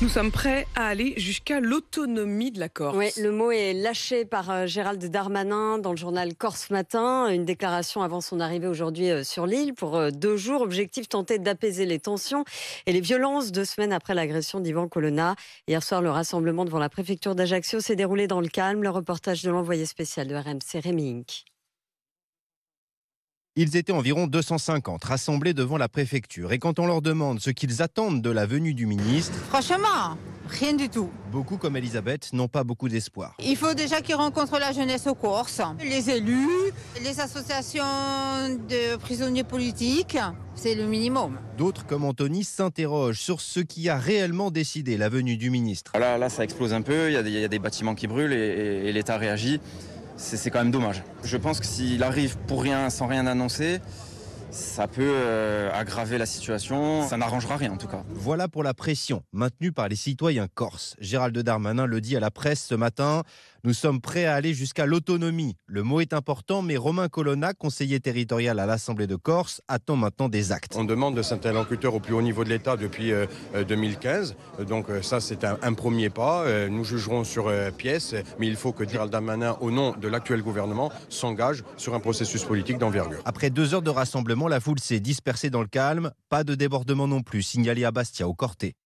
Nous sommes prêts à aller jusqu'à l'autonomie de la Corse. Oui, le mot est lâché par euh, Gérald Darmanin dans le journal Corse Matin. Une déclaration avant son arrivée aujourd'hui euh, sur l'île pour euh, deux jours. Objectif tenter d'apaiser les tensions et les violences deux semaines après l'agression d'Ivan Colonna. Hier soir, le rassemblement devant la préfecture d'Ajaccio s'est déroulé dans le calme. Le reportage de l'envoyé spécial de RMC Rémi Inc. Ils étaient environ 250 rassemblés devant la préfecture. Et quand on leur demande ce qu'ils attendent de la venue du ministre. Franchement, rien du tout. Beaucoup comme Elisabeth n'ont pas beaucoup d'espoir. Il faut déjà qu'ils rencontrent la jeunesse aux courses, les élus, les associations de prisonniers politiques. C'est le minimum. D'autres, comme Anthony, s'interrogent sur ce qui a réellement décidé la venue du ministre. Là, là ça explose un peu. Il y, a des, bâtiments qui brûlent et l'État réagit c'est quand même dommage. Je pense que s'il arrive pour rien, sans rien annoncer, ça peut euh, aggraver la situation, ça n'arrangera rien en tout cas. Voilà pour la pression maintenue par les citoyens corses. Gérald Darmanin le dit à la presse ce matin, nous sommes prêts à aller jusqu'à l'autonomie. Le mot est important, mais Romain Colonna, conseiller territorial à l'Assemblée de Corse, attend maintenant des actes. On demande de s'interlocuteur au plus haut niveau de l'État depuis 2015. Euh, euh, Donc euh, ça, c'est un, premier pas. Nous jugerons sur pièce, mais il faut que Gérald Damanin, au nom de l'actuel gouvernement, s'engage sur un processus politique d'envergure. Après deux heures de rassemblement, la foule s'est dispersée dans le calme. Pas de débordement non plus signalé à Bastia, au Corté.